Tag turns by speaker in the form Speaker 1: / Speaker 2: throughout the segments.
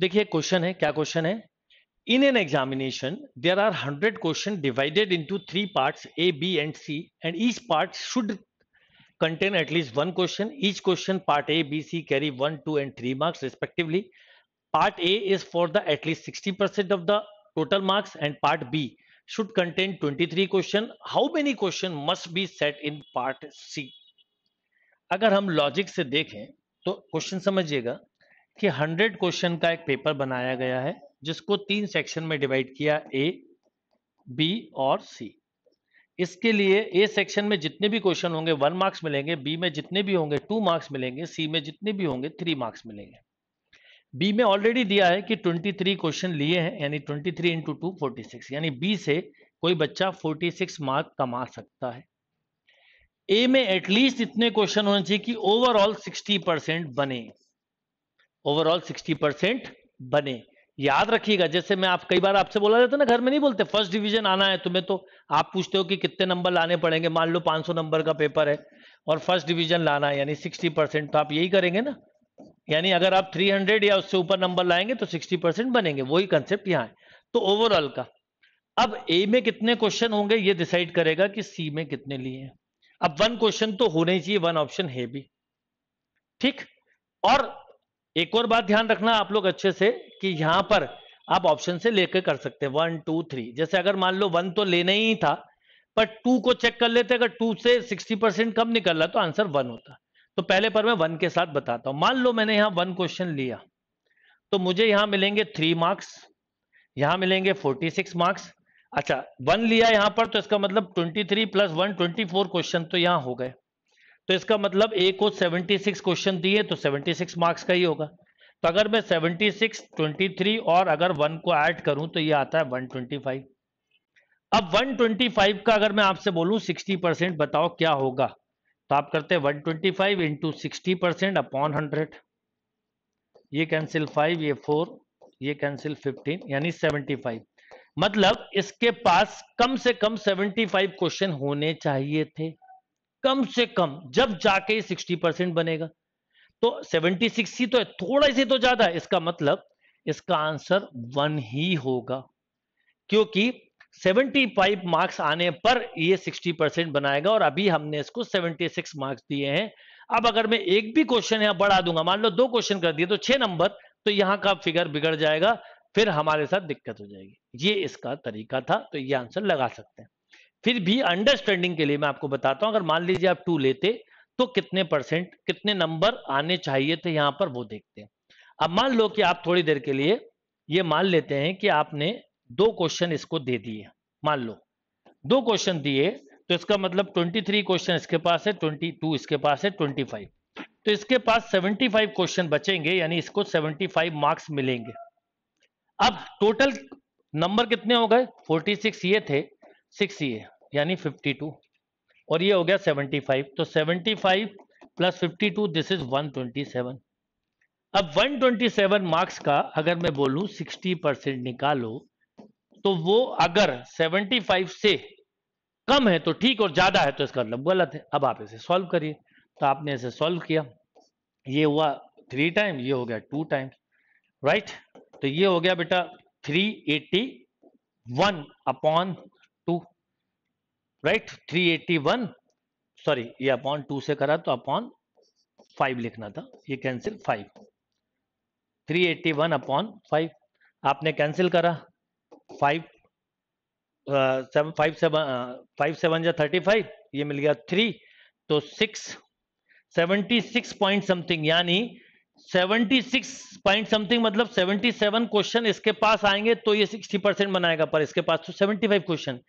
Speaker 1: देखिए क्वेश्चन है क्या क्वेश्चन है in an examination there are hundred question divided into three part A B and C and each part should contain at least one question each question part A B C carry one two and three marks respectively part A is for the at least sixty percent of the total marks and part B should contain twenty three question how many question must be set in part सी अगर हम logic से देखें तो question समझिएगा कि 100 question का एक paper बनाया गया है जिसको तीन सेक्शन में डिवाइड किया ए बी और सी इसके लिए ए सेक्शन में जितने भी क्वेश्चन होंगे वन मार्क्स मिलेंगे बी में जितने भी होंगे टू मार्क्स मिलेंगे सी में जितने भी होंगे थ्री मार्क्स मिलेंगे बी में ऑलरेडी दिया है कि 23 क्वेश्चन लिए हैं यानी 23 थ्री इंटू टू यानी बी से कोई बच्चा 46 मार्क कमा सकता है ए में एटलीस्ट इतने क्वेश्चन होने चाहिए कि ओवरऑल 60 परसेंट बने ओवरऑल 60 परसेंट बने याद रखिएगा जैसे मैं आप कई बार आपसे बोला जाता ना घर में नहीं बोलते फर्स्ट डिवीजन आना है तुम्हें तो आप पूछते हो कि कितने नंबर लाने पड़ेंगे मान लो 500 नंबर का पेपर है और फर्स्ट डिवीजन लाना है यानी 60 परसेंट तो आप यही करेंगे ना यानी अगर आप 300 या उससे ऊपर नंबर लाएंगे तो 60 परसेंट बनेंगे वही कंसेप्ट यहाँ है तो ओवरऑल का अब ए में कितने क्वेश्चन होंगे ये डिसाइड करेगा कि सी में कितने लिए हैं अब वन क्वेश्चन तो होने ही चाहिए वन ऑप्शन है भी ठीक और एक और बात ध्यान रखना आप लोग अच्छे से कि यहां पर आप ऑप्शन से लेकर कर सकते हैं वन टू थ्री जैसे अगर मान लो वन तो लेना ही था पर टू को चेक कर लेते अगर टू से सिक्सटी परसेंट कम निकल रहा तो आंसर वन होता तो पहले पर मैं वन के साथ बताता हूं मान लो मैंने यहां वन क्वेश्चन लिया तो मुझे यहां मिलेंगे थ्री मार्क्स यहां मिलेंगे फोर्टी सिक्स मार्क्स अच्छा वन लिया यहां पर तो इसका मतलब twenty three plus one twenty four question तो यहां हो गए तो इसका मतलब ए को 76 क्वेश्चन दिए तो 76 मार्क्स का ही होगा तो अगर मैं 76, 23 और अगर 1 को ऐड करूं तो ये आता है 125 अब 125 का अगर मैं आपसे बोलूं 60 परसेंट बताओ क्या होगा तो आप करते हैं 125 twenty five into sixty percent upon hundred ये कैंसिल फाइव ये फोर ये कैंसिल फिफ्टीन यानी 75 मतलब इसके पास कम से कम 75 क्वेश्चन होने चाहिए थे कम से कम जब जाके 60 परसेंट बनेगा तो 76 ही तो है थोड़ा से तो ज्यादा इसका मतलब इसका आंसर वन ही होगा क्योंकि 75 मार्क्स आने पर ये 60 परसेंट बनाएगा और अभी हमने इसको 76 मार्क्स दिए हैं अब अगर मैं एक भी क्वेश्चन यहां बढ़ा दूंगा मान लो दो क्वेश्चन कर दिए तो छह नंबर तो यहां का फिगर बिगड़ जाएगा फिर हमारे साथ दिक्कत हो जाएगी ये इसका तरीका था तो ये आंसर लगा सकते हैं फिर भी अंडरस्टैंडिंग के लिए मैं आपको बताता हूं अगर मान लीजिए आप टू लेते तो कितने परसेंट कितने नंबर आने चाहिए थे यहां पर वो देखते हैं अब मान लो कि आप थोड़ी देर के लिए ये मान लेते हैं कि आपने दो क्वेश्चन इसको दे दिए मान लो दो क्वेश्चन दिए तो इसका मतलब 23 क्वेश्चन इसके पास है 22 इसके पास है 25 तो इसके पास 75 क्वेश्चन बचेंगे यानी इसको 75 मार्क्स मिलेंगे अब टोटल नंबर कितने हो गए 46 ये थे सिक्स ये यानी फिफ्टी टू और ये हो गया सेवेंटी फाइव तो seventy five plus fifty two this is one twenty seven अब वन ट्वेंटी सेवन मार्क्स का अगर मैं बोलू सिक्सटी परसेंट निकालो तो वो अगर फाइव से कम है तो ठीक और ज्यादा है तो इसका मतलब गलत है अब आप इसे सॉल्व करिए तो आपने इसे सॉल्व किया ये हुआ थ्री टाइम ये हो गया टू टाइम राइट तो ये हो गया बेटा three one upon two right three eighty one sorry ये अपॉन टू से करा तो अपॉन फाइव लिखना था ये cancel five three eighty one upon five आपने कैंसिल करा five seven five seven five seven या थर्टी फाइव ये मिल गया थ्री तो six seventy six point something यानी 76 पॉइंट समथिंग मतलब 77 क्वेश्चन इसके पास आएंगे तो ये 60 परसेंट बनाएगा पर इसके पास तो 75 क्वेश्चन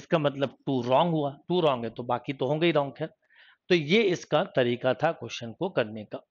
Speaker 1: इसका मतलब टू रॉन्ग हुआ टू रॉन्ग है तो बाकी तो होंगे ही रॉन्ग खैर तो ये इसका तरीका था क्वेश्चन को करने का